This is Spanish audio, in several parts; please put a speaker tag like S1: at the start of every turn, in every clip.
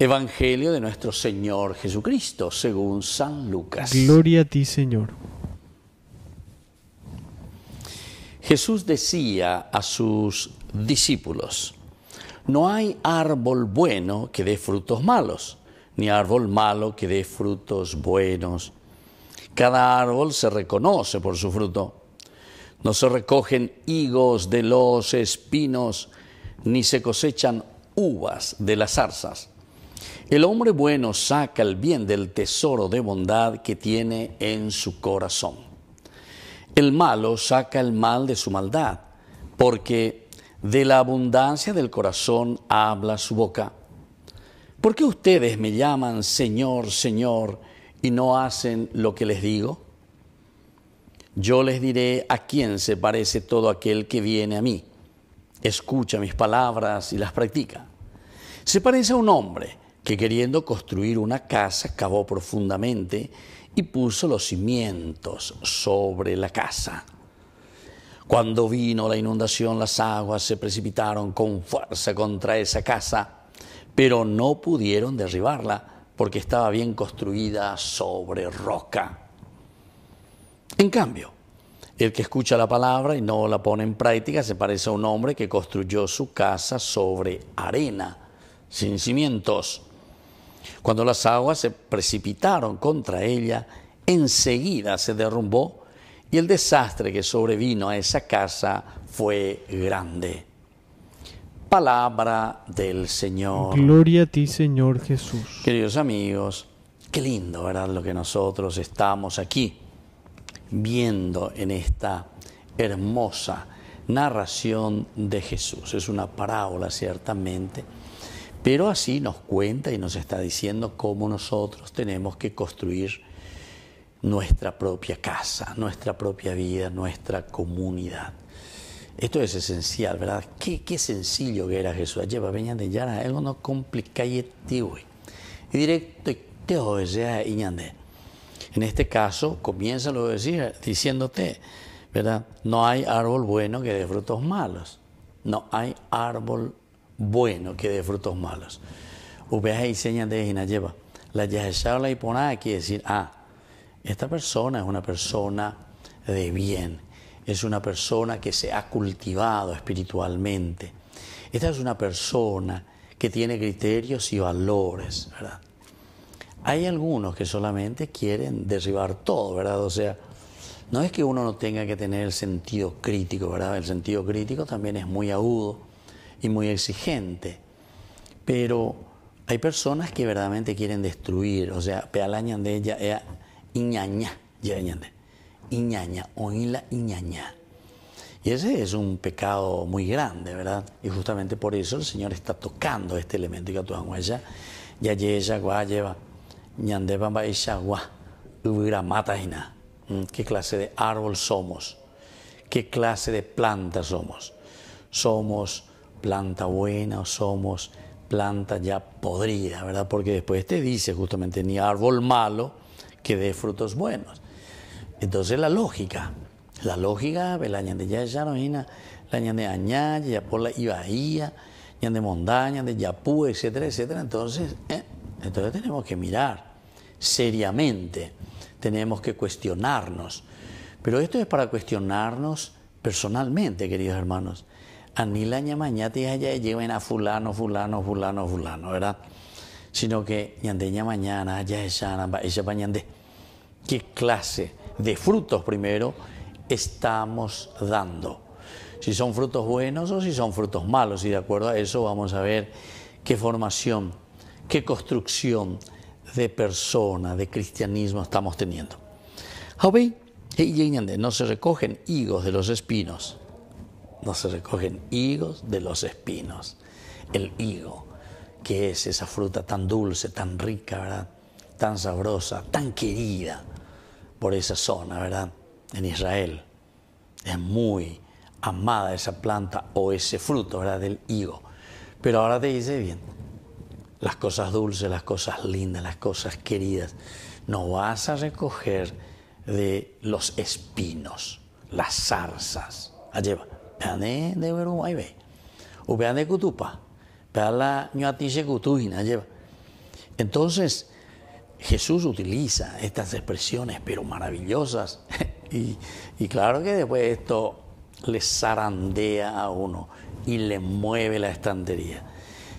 S1: Evangelio de nuestro Señor Jesucristo, según San Lucas. Gloria a ti, Señor. Jesús decía a sus discípulos, no hay árbol bueno que dé frutos malos, ni árbol malo que dé frutos buenos. Cada árbol se reconoce por su fruto. No se recogen higos de los espinos, ni se cosechan uvas de las zarzas. El hombre bueno saca el bien del tesoro de bondad que tiene en su corazón. El malo saca el mal de su maldad, porque de la abundancia del corazón habla su boca. ¿Por qué ustedes me llaman Señor, Señor y no hacen lo que les digo? Yo les diré a quién se parece todo aquel que viene a mí, escucha mis palabras y las practica. Se parece a un hombre que queriendo construir una casa cavó profundamente y puso los cimientos sobre la casa. Cuando vino la inundación, las aguas se precipitaron con fuerza contra esa casa, pero no pudieron derribarla porque estaba bien construida sobre roca. En cambio, el que escucha la palabra y no la pone en práctica se parece a un hombre que construyó su casa sobre arena, sin cimientos. Cuando las aguas se precipitaron contra ella, enseguida se derrumbó y el desastre que sobrevino a esa casa fue grande. Palabra del Señor. Gloria a ti, Señor Jesús. Queridos amigos, qué lindo, ¿verdad? Lo que nosotros estamos aquí viendo en esta hermosa narración de Jesús. Es una parábola, ciertamente pero así nos cuenta y nos está diciendo cómo nosotros tenemos que construir nuestra propia casa, nuestra propia vida, nuestra comunidad. Esto es esencial, ¿verdad? Qué, qué sencillo que era Jesús. Lleva, venían de Yara, algo no complicado. Y directo, te decía En este caso, comienza lo decir, diciéndote, ¿verdad? No hay árbol bueno que dé frutos malos. No hay árbol bueno que de frutos malos. Ubeja y señas de lleva. La habla y Poná quiere decir, ah, esta persona es una persona de bien, es una persona que se ha cultivado espiritualmente. Esta es una persona que tiene criterios y valores, ¿verdad? Hay algunos que solamente quieren derribar todo, ¿verdad? O sea, no es que uno no tenga que tener el sentido crítico, ¿verdad? El sentido crítico también es muy agudo y muy exigente. Pero hay personas que verdaderamente quieren destruir, o sea, pealañan de ella, ella iñaña, iñaña, o la iñaña. Y ese es un pecado muy grande, ¿verdad? Y justamente por eso el Señor está tocando este elemento que tú ella, ya lleva, lleva, ya mata mm, ¿Qué clase de árbol somos? ¿Qué clase de planta somos? Somos planta buena o somos planta ya podrida, ¿verdad? Porque después te dice justamente ni árbol malo que dé frutos buenos. Entonces la lógica, la lógica, pues, la de ya ya no la de añaya, ya por la ibaía, de montaña, de yapú, etcétera, etcétera. Entonces, eh, entonces tenemos que mirar seriamente, tenemos que cuestionarnos. Pero esto es para cuestionarnos personalmente, queridos hermanos laña mañana y allá lleven a fulano, fulano, fulano, fulano, ¿verdad? Sino que ña mañana, ya esa pañande. ¿Qué clase de frutos primero estamos dando? Si son frutos buenos o si son frutos malos. Y de acuerdo a eso vamos a ver qué formación, qué construcción de persona, de cristianismo estamos teniendo. No se recogen higos de los espinos no se recogen higos de los espinos. El higo, que es esa fruta tan dulce, tan rica, ¿verdad? Tan sabrosa, tan querida por esa zona, ¿verdad? En Israel. Es muy amada esa planta o ese fruto, ¿verdad? Del higo. Pero ahora te dice bien, las cosas dulces, las cosas lindas, las cosas queridas, no vas a recoger de los espinos, las zarzas. Allá va de veru ve, o de cutupa peala ñoatiche lleva entonces Jesús utiliza estas expresiones pero maravillosas y, y claro que después esto le zarandea a uno y le mueve la estantería.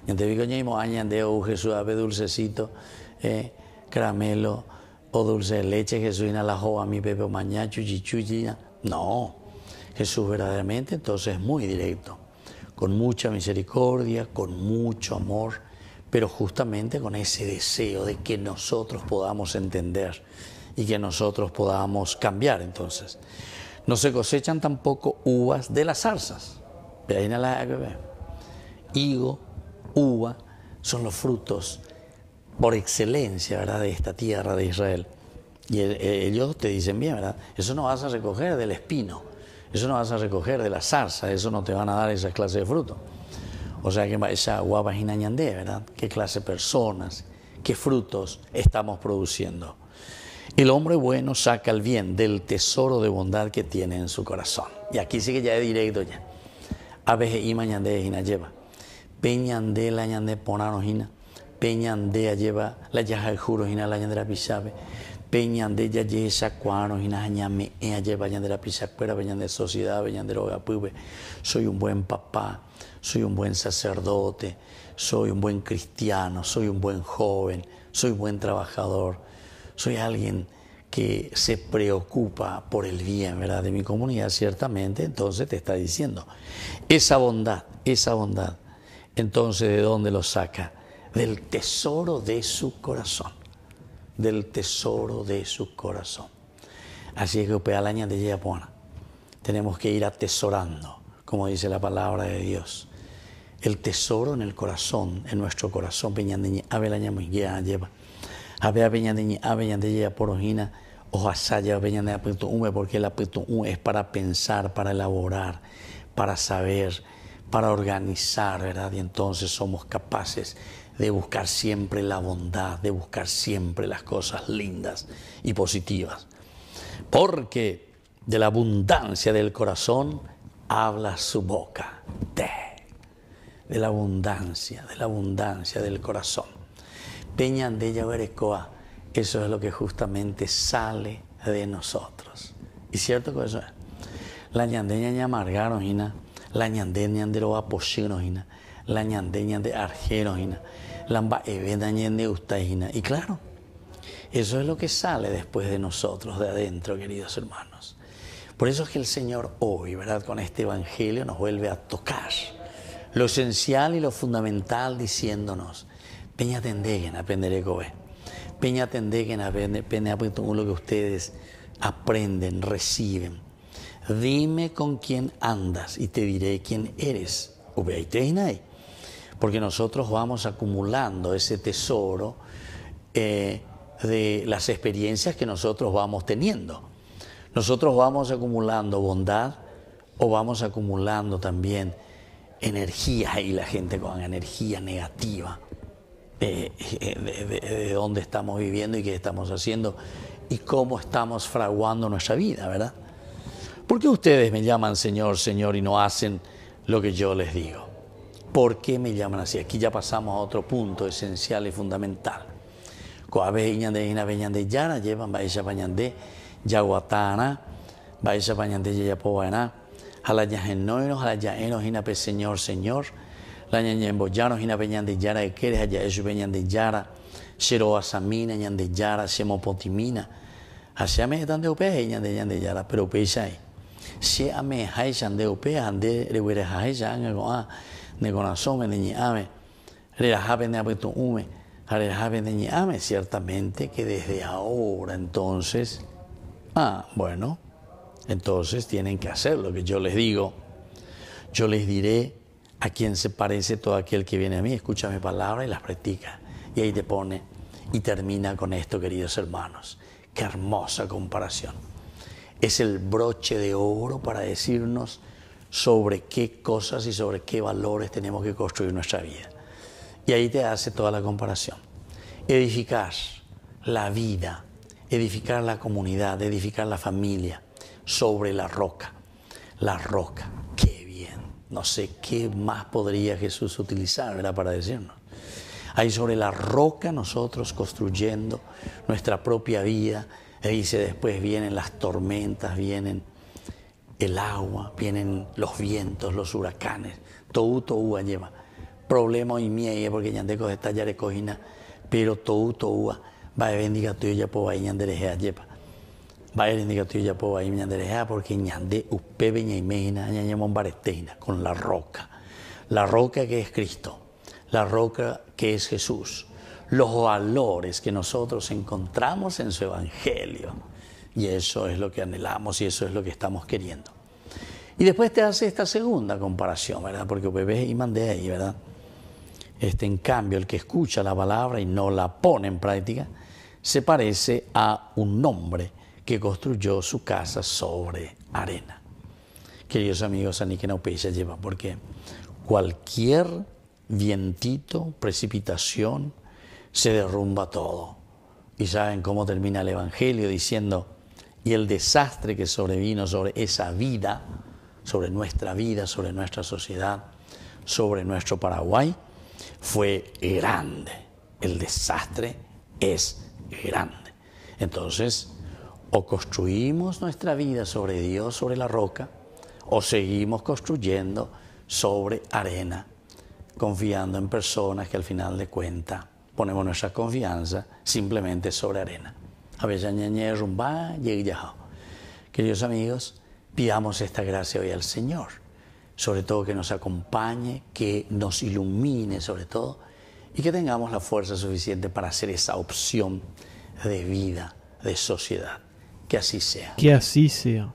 S1: Y entonces, digo, ñemo, Jesús, ave dulcecito, eh, caramelo o dulce de leche, Jesús, la joa, mi pepe, mañana, chuchi, No, Jesús verdaderamente entonces es muy directo, con mucha misericordia, con mucho amor, pero justamente con ese deseo de que nosotros podamos entender y que nosotros podamos cambiar entonces. No se cosechan tampoco uvas de las zarzas, higo, uva, son los frutos por excelencia ¿verdad? de esta tierra de Israel. Y ellos te dicen bien, Eso no vas a recoger del espino. Eso no vas a recoger de la zarza, eso no te van a dar esa clase de fruto. O sea que esa guapa ñandé, ¿verdad? ¿Qué clase de personas, qué frutos estamos produciendo? El hombre bueno saca el bien del tesoro de bondad que tiene en su corazón. Y aquí sí que ya es directo ya. A veces y la Peña andea lleva la yaja el juro y la yandera pisabe. Peña andeya esa sacuano y me a lleva yandera pisacuera, de sociedad, yandero gapuve. Soy un buen papá, soy un buen sacerdote, soy un buen cristiano, soy un buen joven, soy un buen trabajador, soy alguien que se preocupa por el bien, ¿verdad? De mi comunidad, ciertamente, entonces te está diciendo, esa bondad, esa bondad, entonces ¿de dónde lo saca? del tesoro de su corazón, del tesoro de su corazón. Así es que de Tenemos que ir atesorando, como dice la palabra de Dios. El tesoro en el corazón, en nuestro corazón, Porque lleva. porque es para pensar, para elaborar, para saber, para organizar, ¿verdad? Y entonces somos capaces de buscar siempre la bondad, de buscar siempre las cosas lindas y positivas. Porque de la abundancia del corazón habla su boca. De, la abundancia, de la abundancia del corazón. Peña de eso es lo que justamente sale de nosotros. Y cierto que eso es. La ñandeña ña la ñandeña de los la ñandeña de Argeroina. Eh, y claro, eso es lo que sale después de nosotros, de adentro, queridos hermanos. Por eso es que el Señor hoy, ¿verdad? Con este Evangelio nos vuelve a tocar lo esencial y lo fundamental diciéndonos, peña tendeguen, aprenderé gobe. Peña tendeguen, a lo que ustedes aprenden, reciben. Dime con quién andas y te diré quién eres. ahí porque nosotros vamos acumulando ese tesoro eh, de las experiencias que nosotros vamos teniendo. Nosotros vamos acumulando bondad o vamos acumulando también energía y la gente con energía negativa eh, de, de dónde estamos viviendo y qué estamos haciendo y cómo estamos fraguando nuestra vida, ¿verdad? ¿Por qué ustedes me llaman Señor, Señor y no hacen lo que yo les digo? ¿Por qué me llaman así? Aquí ya pasamos a otro punto esencial y fundamental. Coabe iñande ina beñande yana llevan baisha bañande yaguatana, baisha bañande yayapoana, jalayajennoino, jalayaeno ina pe señor, señor, la ñañemboyano ina beñande yara ekeres haya eso beñande yara, asamina, ñande yara, a asiame están de upe ñande ñande yara, pero upe isai. Si ame haishan de upe, ande rewere haishan, ah, de corazón, ame. Ciertamente que desde ahora entonces, ah, bueno, entonces tienen que hacer lo que yo les digo. Yo les diré a quién se parece todo aquel que viene a mí, escucha mi palabra y las practica. Y ahí te pone y termina con esto, queridos hermanos. Qué hermosa comparación. Es el broche de oro para decirnos sobre qué cosas y sobre qué valores tenemos que construir nuestra vida. Y ahí te hace toda la comparación. Edificar la vida, edificar la comunidad, edificar la familia sobre la roca. La roca, qué bien. No sé qué más podría Jesús utilizar para decirnos. Ahí sobre la roca nosotros construyendo nuestra propia vida. Y dice después vienen las tormentas, vienen el agua, vienen los vientos, los huracanes, todo todo lleva. Problema hoy mía, porque ya tengo esta pero todo todo va a bendiga tuyo ya por lleva. Va a bendiga tuyo ya por porque ñande upe veña ya ñañemon barestejina, con la roca. La roca que es Cristo, la roca que es Jesús, los valores que nosotros encontramos en su evangelio. Y eso es lo que anhelamos y eso es lo que estamos queriendo. Y después te hace esta segunda comparación, ¿verdad? Porque bebé y mandé ahí, ¿verdad? Este, en cambio, el que escucha la palabra y no la pone en práctica, se parece a un hombre que construyó su casa sobre arena. Queridos amigos, ni que se lleva, porque cualquier vientito, precipitación, se derrumba todo. Y saben cómo termina el Evangelio diciendo, y el desastre que sobrevino sobre esa vida, sobre nuestra vida, sobre nuestra sociedad, sobre nuestro Paraguay, fue grande. El desastre es grande. Entonces, o construimos nuestra vida sobre Dios, sobre la roca, o seguimos construyendo sobre arena, confiando en personas que al final de cuentas ponemos nuestra confianza simplemente sobre arena a rumba, Queridos amigos, pidamos esta gracia hoy al Señor, sobre todo que nos acompañe, que nos ilumine sobre todo y que tengamos la fuerza suficiente para hacer esa opción de vida, de sociedad. Que así sea. Que así sea.